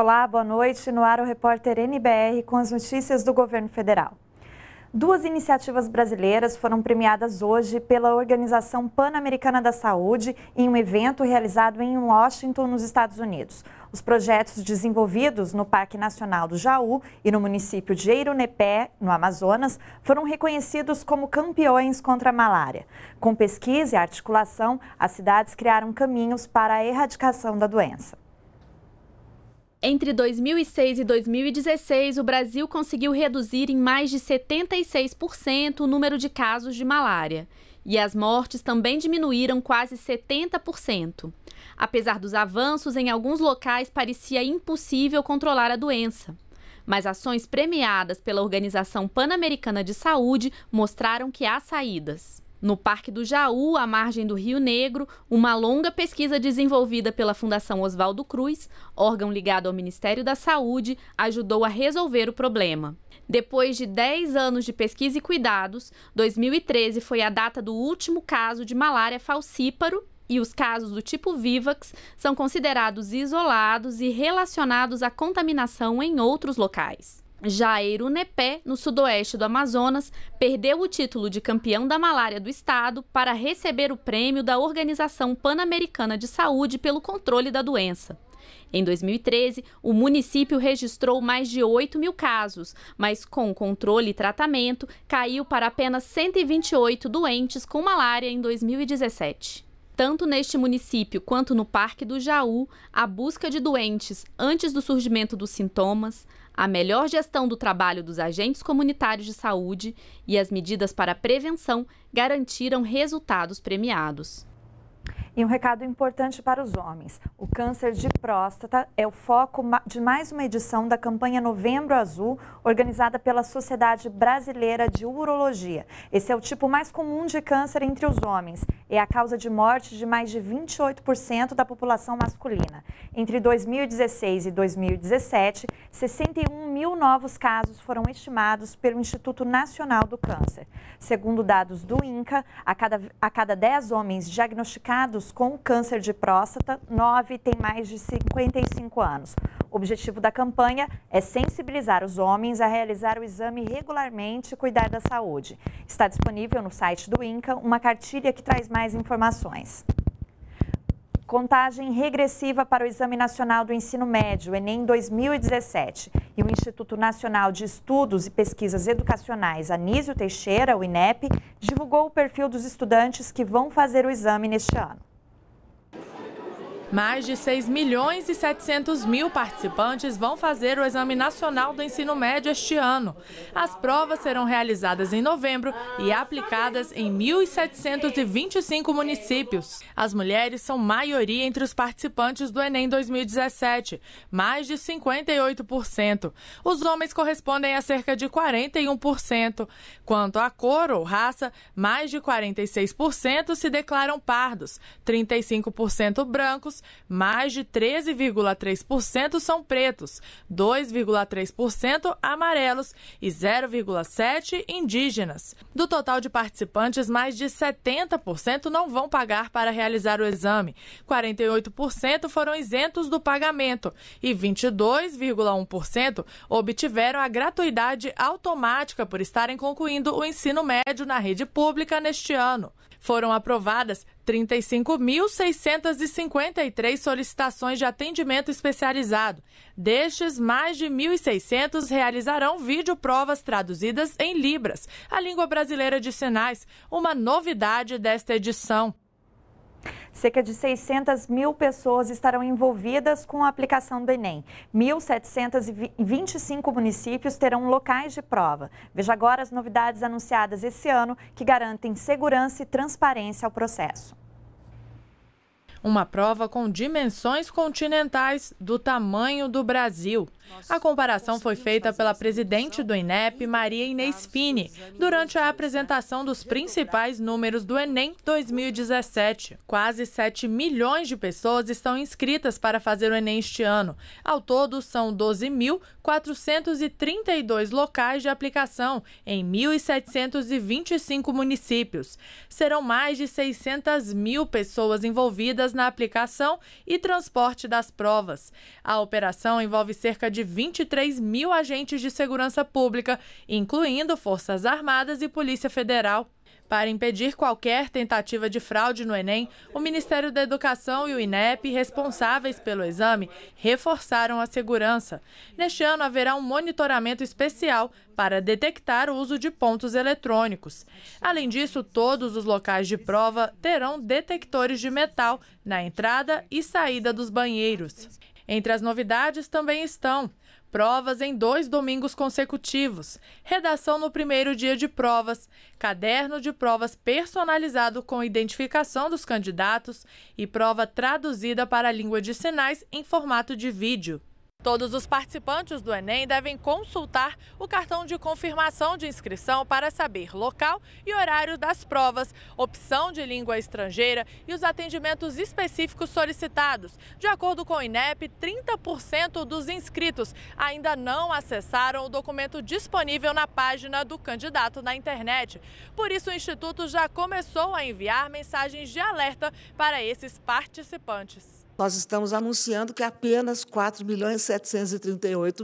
Olá, boa noite. No ar o repórter NBR com as notícias do governo federal. Duas iniciativas brasileiras foram premiadas hoje pela Organização Pan-Americana da Saúde em um evento realizado em Washington, nos Estados Unidos. Os projetos desenvolvidos no Parque Nacional do Jaú e no município de Eironepé, no Amazonas, foram reconhecidos como campeões contra a malária. Com pesquisa e articulação, as cidades criaram caminhos para a erradicação da doença. Entre 2006 e 2016, o Brasil conseguiu reduzir em mais de 76% o número de casos de malária. E as mortes também diminuíram quase 70%. Apesar dos avanços, em alguns locais parecia impossível controlar a doença. Mas ações premiadas pela Organização Pan-Americana de Saúde mostraram que há saídas. No Parque do Jaú, à margem do Rio Negro, uma longa pesquisa desenvolvida pela Fundação Oswaldo Cruz, órgão ligado ao Ministério da Saúde, ajudou a resolver o problema. Depois de 10 anos de pesquisa e cuidados, 2013 foi a data do último caso de malária falcíparo e os casos do tipo Vivax são considerados isolados e relacionados à contaminação em outros locais. Jair Unepé, no sudoeste do Amazonas, perdeu o título de campeão da malária do estado para receber o prêmio da Organização Pan-Americana de Saúde pelo controle da doença. Em 2013, o município registrou mais de 8 mil casos, mas com controle e tratamento, caiu para apenas 128 doentes com malária em 2017 tanto neste município quanto no Parque do Jaú, a busca de doentes antes do surgimento dos sintomas, a melhor gestão do trabalho dos agentes comunitários de saúde e as medidas para prevenção garantiram resultados premiados. E um recado importante para os homens: o câncer de próstata é o foco de mais uma edição da campanha Novembro Azul, organizada pela Sociedade Brasileira de Urologia. Esse é o tipo mais comum de câncer entre os homens. É a causa de morte de mais de 28% da população masculina. Entre 2016 e 2017, 61 mil novos casos foram estimados pelo Instituto Nacional do Câncer. Segundo dados do INCA, a cada, a cada 10 homens diagnosticados, com câncer de próstata, 9 têm mais de 55 anos. O objetivo da campanha é sensibilizar os homens a realizar o exame regularmente e cuidar da saúde. Está disponível no site do INCA uma cartilha que traz mais informações. Contagem regressiva para o Exame Nacional do Ensino Médio, Enem 2017. E o Instituto Nacional de Estudos e Pesquisas Educacionais Anísio Teixeira, o INEP, divulgou o perfil dos estudantes que vão fazer o exame neste ano. Mais de 6 milhões e 700 mil participantes vão fazer o Exame Nacional do Ensino Médio este ano. As provas serão realizadas em novembro e aplicadas em 1.725 municípios. As mulheres são maioria entre os participantes do Enem 2017, mais de 58%. Os homens correspondem a cerca de 41%. Quanto à cor ou raça, mais de 46% se declaram pardos, 35% brancos mais de 13,3% são pretos, 2,3% amarelos e 0,7% indígenas. Do total de participantes, mais de 70% não vão pagar para realizar o exame, 48% foram isentos do pagamento e 22,1% obtiveram a gratuidade automática por estarem concluindo o ensino médio na rede pública neste ano. Foram aprovadas 35.653 solicitações de atendimento especializado. Destes, mais de 1.600 realizarão vídeo-provas traduzidas em Libras, a língua brasileira de sinais, uma novidade desta edição. Cerca de 600 mil pessoas estarão envolvidas com a aplicação do Enem. 1.725 municípios terão locais de prova. Veja agora as novidades anunciadas esse ano que garantem segurança e transparência ao processo uma prova com dimensões continentais do tamanho do Brasil. A comparação foi feita pela presidente do INEP, Maria Inês Fini, durante a apresentação dos principais números do Enem 2017. Quase 7 milhões de pessoas estão inscritas para fazer o Enem este ano. Ao todo, são 12.432 locais de aplicação em 1.725 municípios. Serão mais de 600 mil pessoas envolvidas na aplicação e transporte das provas. A operação envolve cerca de de 23 mil agentes de segurança pública, incluindo Forças Armadas e Polícia Federal. Para impedir qualquer tentativa de fraude no Enem, o Ministério da Educação e o INEP, responsáveis pelo exame, reforçaram a segurança. Neste ano, haverá um monitoramento especial para detectar o uso de pontos eletrônicos. Além disso, todos os locais de prova terão detectores de metal na entrada e saída dos banheiros. Entre as novidades também estão provas em dois domingos consecutivos, redação no primeiro dia de provas, caderno de provas personalizado com identificação dos candidatos e prova traduzida para a língua de sinais em formato de vídeo. Todos os participantes do Enem devem consultar o cartão de confirmação de inscrição para saber local e horário das provas, opção de língua estrangeira e os atendimentos específicos solicitados. De acordo com o INEP, 30% dos inscritos ainda não acessaram o documento disponível na página do candidato na internet. Por isso, o Instituto já começou a enviar mensagens de alerta para esses participantes nós estamos anunciando que apenas 4 milhões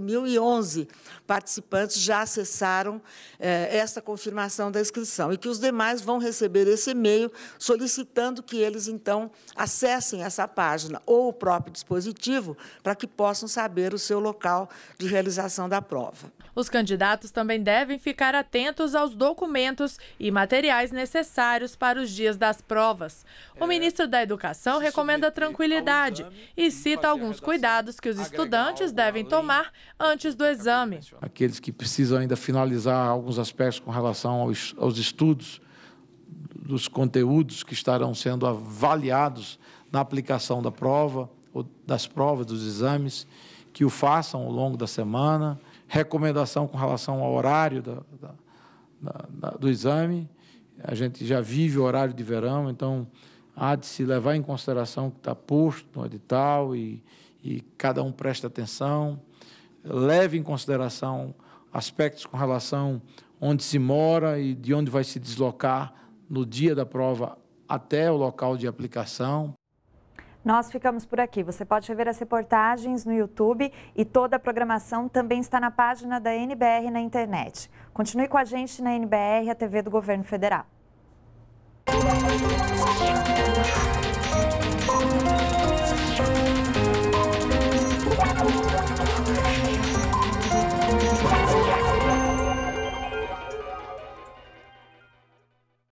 mil e participantes já acessaram eh, essa confirmação da inscrição e que os demais vão receber esse e-mail solicitando que eles, então, acessem essa página ou o próprio dispositivo para que possam saber o seu local de realização da prova. Os candidatos também devem ficar atentos aos documentos e materiais necessários para os dias das provas. O é, ministro da Educação recomenda tranquilidade e cita alguns cuidados que os estudantes devem tomar antes do exame. Aqueles que precisam ainda finalizar alguns aspectos com relação aos, aos estudos, dos conteúdos que estarão sendo avaliados na aplicação da prova, das provas, dos exames, que o façam ao longo da semana. Recomendação com relação ao horário da, da, da, do exame. A gente já vive o horário de verão, então há de se levar em consideração o que está posto no edital e, e cada um presta atenção, leve em consideração aspectos com relação onde se mora e de onde vai se deslocar no dia da prova até o local de aplicação. Nós ficamos por aqui. Você pode ver as reportagens no YouTube e toda a programação também está na página da NBR na internet. Continue com a gente na NBR, a TV do Governo Federal.